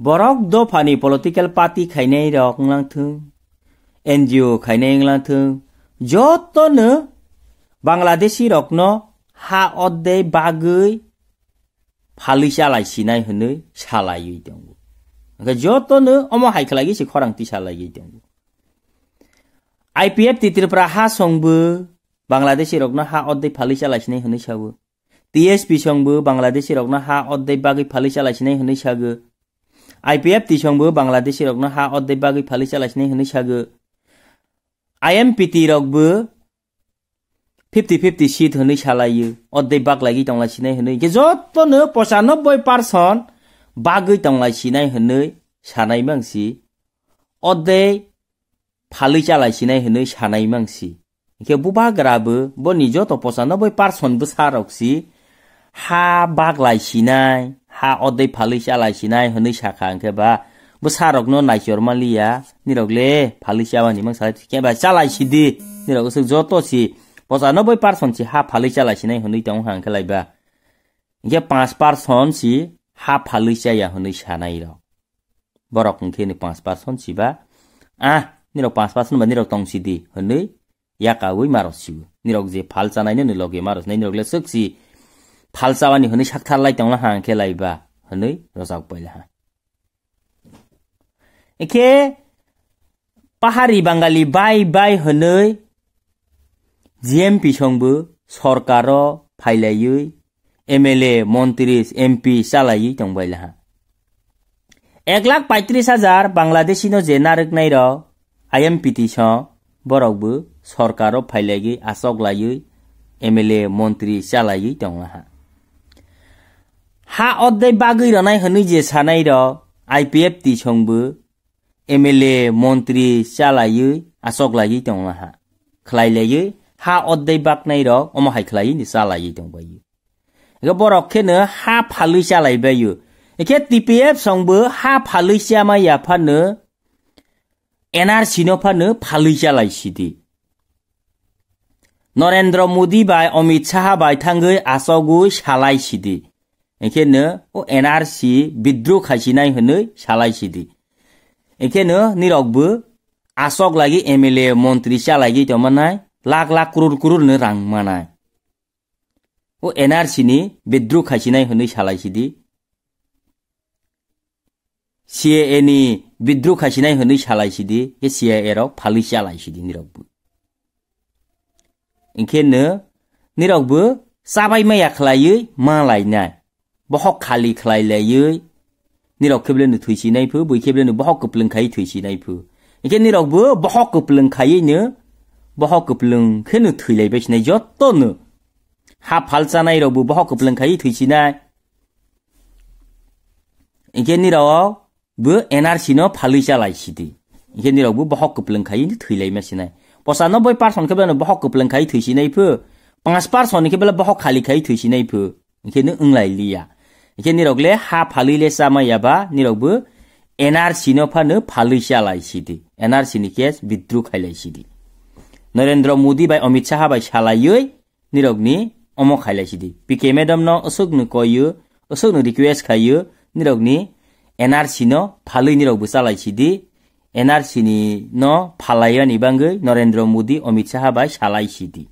Borok do pani political party khainei rok nglang thung. NGO khainei nglang thung. Joto ne Bangladeshi rok no ha odde bagui phalisa lai sinai hne salai dong. Ga joto ne omo hai khlagi si khorang ti salai dong. IPF titirpra ha songbu Bangladeshi rok no ha odde phalisa lai sinai hne sabu. TSP songbu Bangladeshi rok no ha odde bagui phalisa lai sinai hne sagu. IPF তিসংবো বাংলাদেশ রকনো হা অর্ধেক বাকি ফালি চালাইসনি হনি সাগো IMPT রকবো ফিফটি ফিফটি সিট হই সালাই অর্ধেক বাগ লাগি টংলাইসিনাই হনি গে পঁচানব্বই পার্সেন্ট বাকি টংলাইসিনাই হনি সানাই মাংসি অর্ধেক ফালি চালাইসিনাই হনি সানাই মাংসি কে ব নিজ তো পঁচানব্বই পার্সেন্টবো সারকসি ha bag lai sinai ha odai phali cha lai sinai honi sakha angke ba bo sarok no nai yor malia nirok le phali cha ba ni mang sai ke ba cha lai sidi nirok se joto si 95 percent হা ফালি চালাইছিনাই হनै তাও হাং খেলাইবা ইয়া 5 percent C হা ফালি চাইয়া হनै সানাই র বরক কে নি 5 পার্সেন্ট সিবা আ নিরক 5 পার্সেন্ট বা নিরক টংসি দি হनै ইয়া কাউই মারসিব নিরক যে ফাল চানাইনে নি লগে মারস নাই নিরক লে সকসি फाल्चावानी हनै साखथार लाइटाउला हां खे लाइबा हनै रजाक पहिले हां एखे পাহাড়ি বাঙালি বাই বাই হनै জিএমপি সংবো সরকার ফাইলাयै এমএলএ মন্ত্রিস এমপি চালাयै টংবাইলাহা এক লাখ পঁয়ত্রিশ হাজার বাংলাদেশি জেনা রকনাই র আইএমপিটি স বরকবো সরকার ফাইলাयै আসক লাयै এমএলএ মন্ত্রী চালাयै টংলাহা हा अद्दै बागै रनाय हनि जे सानाय र आइपीएफ ति छोंबु एमएलए मन्त्री चालायु आसोक लायि तंगा हा खलाय लायि हा अद्दै बाखनाय र अमा हाय खलायि नि चालायि तंग बायि ग बरखेनो हा फालु चालाय बायु एके टीपीएफ संबु हा फालु स्यामा याफानो एनआरसी नफानो फालु चालाय सिदि নরেন্দ্র মোদী বাই অমিত শাহ বাই থাঙ্গ আসগু সালাই সিদি এখানে ও এনআরসি বিদ্রোহ খাইসিনাই হনই সালাইসিদি এখানে নিরকবো আসক লাগি এমএলএ মন্ত্রী সালাগি তমানায় লাখ লাখ করোর করোরনো রাং মানায় ও এনআরসি এনআরসিনি বিদ্রোহ খাইসিনাই হনই সালাইসিদি সিএএনি বিদ্রোহ খাইসিনাই হনই সালাইসিদি এ রক ফালি সালাইসিদি নিরকবো এখানে নিরকবো সাবাই মাইয়া খালাयै মালাইনায় บ่ฮอกคาลีคลายเลยยื้นี่เราเคื่อนถุยชีในผื้บุยเคื่อนบ่ฮอกกับเปลืองไข่ถุยชีในผื้อีกนี่เราบ่บ่ฮอกกับเปลืองไข่เนื้อบ่ฮอกกับเปลืองเขน่ถุยเลยไปชในยอดต้นเนืหาพัลซานายเราบ่บ่ฮอกกับเปลืองไข่ถุยชีในอีกนี่เราบ่เอ็นอาร์ชีโน่พัลุยชาไลชีดีอีกนี่เราบ่บ่ฮอกกับเปลืองไข่ถุยเลยมาชในภาษาโนบอยปาร์สอนเคื่อนบ่ฮอกกับเปลืองไข่ถุยชีในผื้ปังสปาร์สอนเคื่อนบ่ฮอกคาลีไข่ถุยชีในผื้อีกนี่อึ้งไหลลีย এখে নিৰগলে হা ফালি লে চামাইয়াবা নিৰগ এনাৰ চিন ফানো ফালি চালাইছি দি এনাৰ চিনিকে বিদ্ৰোহ খাইলাইছি দি নৰেন্দ্ৰ মোদী বাই অমিত শ্বাহ বাই চালাইয়ৈ নিৰগ্নি অম খাইলাইছি দি পি কে মেডম ন অশোক নু কয় অশোক নু ৰিকুৱেষ্ট খাইয়ো নিৰগ্নি এনাৰ চিন ফালি নিৰগ চালাইছি দি এনাৰ চিনি ন ফালাই নিবাংগৈ নৰেন্দ্ৰ মোদী অমিত শ্বাহ বাই চালাইছি দি